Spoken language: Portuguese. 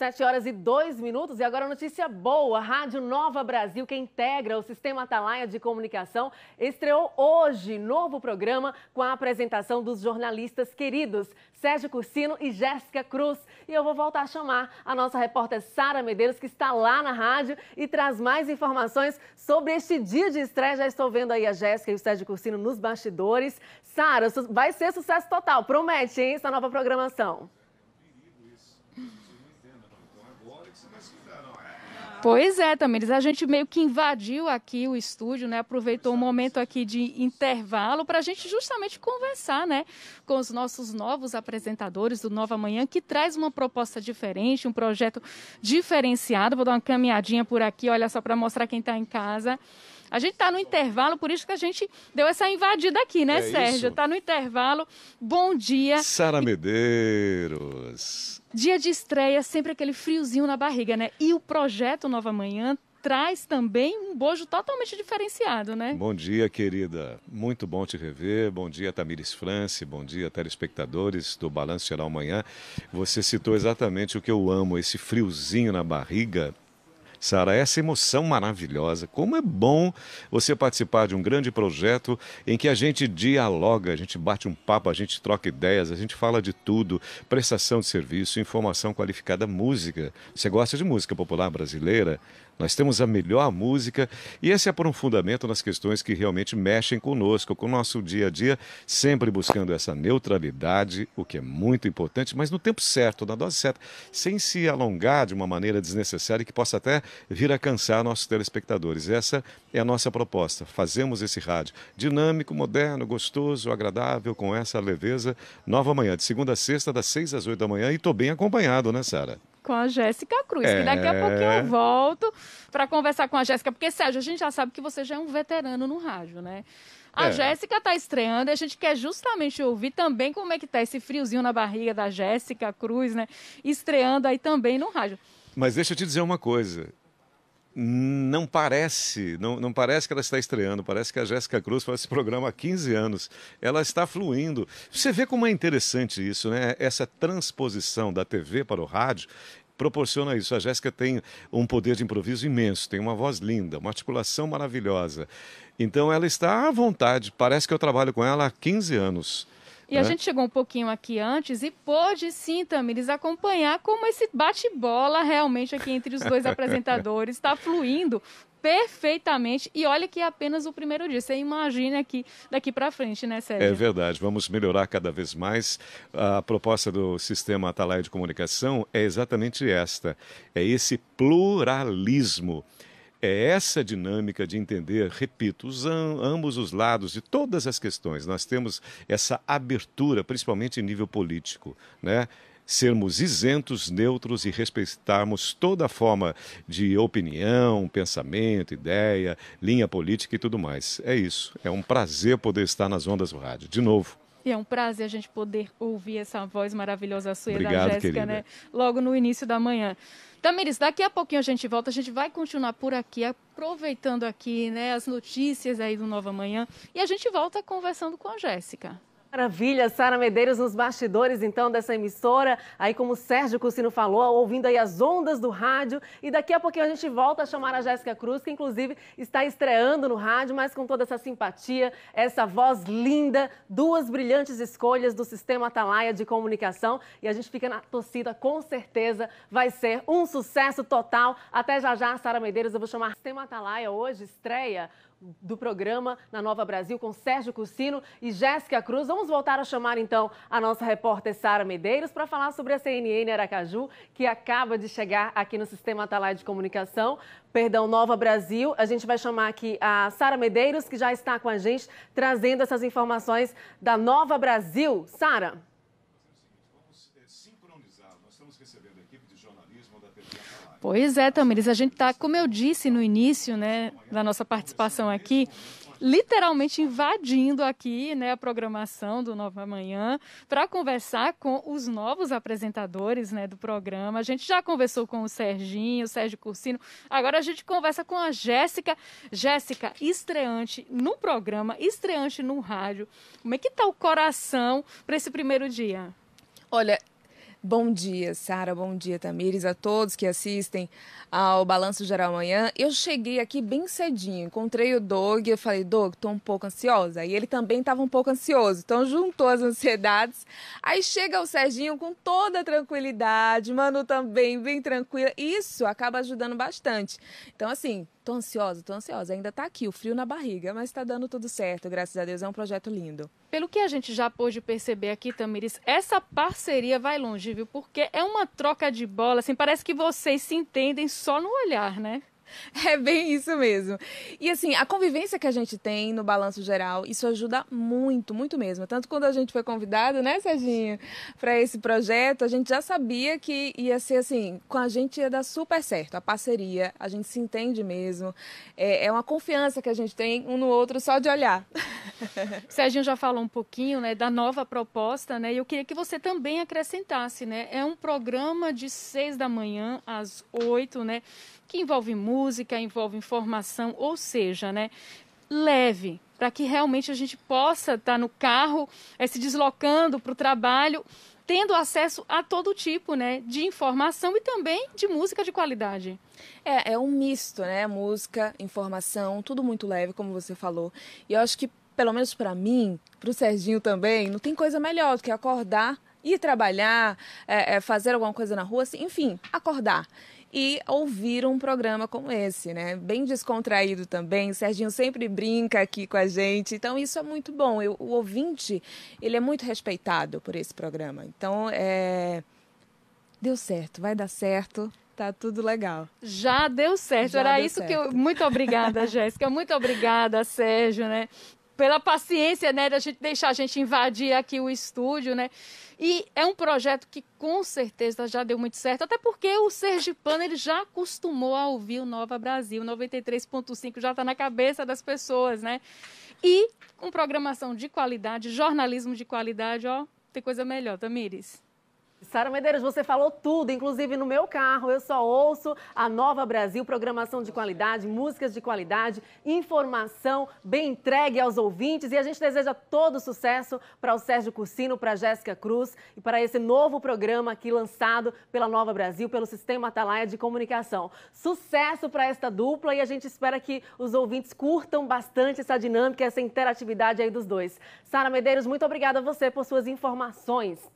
7 horas e 2 minutos e agora notícia boa. A Rádio Nova Brasil, que integra o Sistema Atalaia de Comunicação, estreou hoje novo programa com a apresentação dos jornalistas queridos Sérgio Cursino e Jéssica Cruz. E eu vou voltar a chamar a nossa repórter Sara Medeiros, que está lá na rádio e traz mais informações sobre este dia de estreia. Já estou vendo aí a Jéssica e o Sérgio Cursino nos bastidores. Sara, vai ser sucesso total, promete, hein, essa nova programação. Pois é, Tamires, a gente meio que invadiu aqui o estúdio, né? Aproveitou o um momento aqui de intervalo para a gente justamente conversar, né? Com os nossos novos apresentadores do Nova Manhã, que traz uma proposta diferente, um projeto diferenciado. Vou dar uma caminhadinha por aqui, olha só, para mostrar quem está em casa. A gente está no intervalo, por isso que a gente deu essa invadida aqui, né, é Sérgio? Está no intervalo. Bom dia. Sara Medeiros. Dia de estreia, sempre aquele friozinho na barriga, né? E o projeto Nova Manhã traz também um bojo totalmente diferenciado, né? Bom dia, querida. Muito bom te rever. Bom dia, Tamires France. Bom dia, telespectadores do Balanço Geral Manhã. Você citou exatamente o que eu amo, esse friozinho na barriga Sara, essa emoção maravilhosa. Como é bom você participar de um grande projeto em que a gente dialoga, a gente bate um papo, a gente troca ideias, a gente fala de tudo: prestação de serviço, informação qualificada, música. Você gosta de música popular brasileira? Nós temos a melhor música e esse aprofundamento nas questões que realmente mexem conosco, com o nosso dia a dia, sempre buscando essa neutralidade, o que é muito importante, mas no tempo certo, na dose certa, sem se alongar de uma maneira desnecessária que possa até vir a cansar nossos telespectadores. Essa é a nossa proposta. Fazemos esse rádio dinâmico, moderno, gostoso, agradável, com essa leveza. Nova manhã, de segunda a sexta, das seis às oito da manhã. E estou bem acompanhado, né, Sara? com a Jéssica Cruz, é... que daqui a é. pouquinho eu volto para conversar com a Jéssica, porque Sérgio, a gente já sabe que você já é um veterano no rádio, né? A é. Jéssica está estreando e a gente quer justamente ouvir também como é que tá esse friozinho na barriga da Jéssica Cruz, né? Estreando aí também no rádio. Mas deixa eu te dizer uma coisa não parece, não, não parece que ela está estreando, parece que a Jéssica Cruz faz esse programa há 15 anos. Ela está fluindo. Você vê como é interessante isso, né? Essa transposição da TV para o rádio proporciona isso. A Jéssica tem um poder de improviso imenso, tem uma voz linda, uma articulação maravilhosa. Então ela está à vontade. Parece que eu trabalho com ela há 15 anos. E é. a gente chegou um pouquinho aqui antes e pôde sim, Tamires, acompanhar como esse bate-bola realmente aqui entre os dois apresentadores está fluindo perfeitamente. E olha que é apenas o primeiro dia. Você imagina aqui daqui para frente, né, Sérgio? É verdade. Vamos melhorar cada vez mais. A proposta do sistema Atalaia de Comunicação é exatamente esta: é esse pluralismo. É essa dinâmica de entender, repito, os ambos os lados de todas as questões. Nós temos essa abertura, principalmente em nível político, né? sermos isentos, neutros e respeitarmos toda forma de opinião, pensamento, ideia, linha política e tudo mais. É isso. É um prazer poder estar nas ondas do rádio. De novo, e é um prazer a gente poder ouvir essa voz maravilhosa sua Obrigado, da Jéssica, né? Logo no início da manhã. Tamiris, daqui a pouquinho a gente volta, a gente vai continuar por aqui, aproveitando aqui, né, as notícias aí do Nova Manhã, e a gente volta conversando com a Jéssica. Maravilha, Sara Medeiros nos bastidores então dessa emissora, aí como o Sérgio Cucino falou, ouvindo aí as ondas do rádio e daqui a pouquinho a gente volta a chamar a Jéssica Cruz, que inclusive está estreando no rádio, mas com toda essa simpatia, essa voz linda, duas brilhantes escolhas do sistema Atalaia de comunicação e a gente fica na torcida, com certeza vai ser um sucesso total. Até já já, Sara Medeiros, eu vou chamar o sistema Atalaia hoje, estreia do programa na Nova Brasil com Sérgio Cursino e Jéssica Cruz. Vamos voltar a chamar então a nossa repórter Sara Medeiros para falar sobre a CNN Aracaju, que acaba de chegar aqui no Sistema Atalai de Comunicação, perdão, Nova Brasil. A gente vai chamar aqui a Sara Medeiros, que já está com a gente, trazendo essas informações da Nova Brasil. Sara. Pois é, Tamiris, a gente está, como eu disse no início né, da nossa participação aqui, literalmente invadindo aqui né, a programação do Nova Manhã para conversar com os novos apresentadores né, do programa. A gente já conversou com o Serginho, o Sérgio Cursino, agora a gente conversa com a Jéssica. Jéssica, estreante no programa, estreante no rádio. Como é que está o coração para esse primeiro dia? Olha, Bom dia, Sara. Bom dia, Tamires. A todos que assistem ao Balanço Geral Amanhã. Eu cheguei aqui bem cedinho, encontrei o Doug. Eu falei, Doug, tô um pouco ansiosa. E ele também estava um pouco ansioso. Então, juntou as ansiedades. Aí chega o Serginho com toda a tranquilidade. Manu também, bem tranquila. Isso acaba ajudando bastante. Então, assim, tô ansiosa, tô ansiosa. Ainda tá aqui, o frio na barriga, mas está dando tudo certo. Graças a Deus, é um projeto lindo. Pelo que a gente já pôde perceber aqui, Tamiris, essa parceria vai longe, viu? Porque é uma troca de bola, assim, parece que vocês se entendem só no olhar, né? É bem isso mesmo. E assim, a convivência que a gente tem no balanço geral, isso ajuda muito, muito mesmo. Tanto quando a gente foi convidado, né, Serginho, para esse projeto, a gente já sabia que ia ser assim, com a gente ia dar super certo. A parceria, a gente se entende mesmo. É, é uma confiança que a gente tem um no outro só de olhar. Serginho já falou um pouquinho, né, da nova proposta, né? E eu queria que você também acrescentasse, né? É um programa de seis da manhã às oito, né? Que envolve música música, envolve informação, ou seja, né, leve, para que realmente a gente possa estar tá no carro, é, se deslocando para o trabalho, tendo acesso a todo tipo né, de informação e também de música de qualidade. É, é um misto, né? Música, informação, tudo muito leve, como você falou. E eu acho que, pelo menos para mim, para o Serginho também, não tem coisa melhor do que acordar ir trabalhar, é, é, fazer alguma coisa na rua, assim, enfim, acordar. E ouvir um programa como esse, né? Bem descontraído também. O Serginho sempre brinca aqui com a gente. Então, isso é muito bom. Eu, o ouvinte, ele é muito respeitado por esse programa. Então, é... deu certo, vai dar certo tá tudo legal. Já deu certo. Já Era deu isso certo. que eu. Muito obrigada, Jéssica. Muito obrigada, Sérgio, né? pela paciência, né, da gente deixar a gente invadir aqui o estúdio, né? E é um projeto que com certeza já deu muito certo, até porque o Sergipano ele já acostumou a ouvir o Nova Brasil, 93.5 já está na cabeça das pessoas, né? E com programação de qualidade, jornalismo de qualidade, ó, tem coisa melhor, Tamires. Sara Medeiros, você falou tudo, inclusive no meu carro. Eu só ouço a Nova Brasil, programação de qualidade, músicas de qualidade, informação bem entregue aos ouvintes. E a gente deseja todo sucesso para o Sérgio Cursino, para a Jéssica Cruz e para esse novo programa aqui lançado pela Nova Brasil, pelo Sistema Atalaia de Comunicação. Sucesso para esta dupla e a gente espera que os ouvintes curtam bastante essa dinâmica, essa interatividade aí dos dois. Sara Medeiros, muito obrigada a você por suas informações.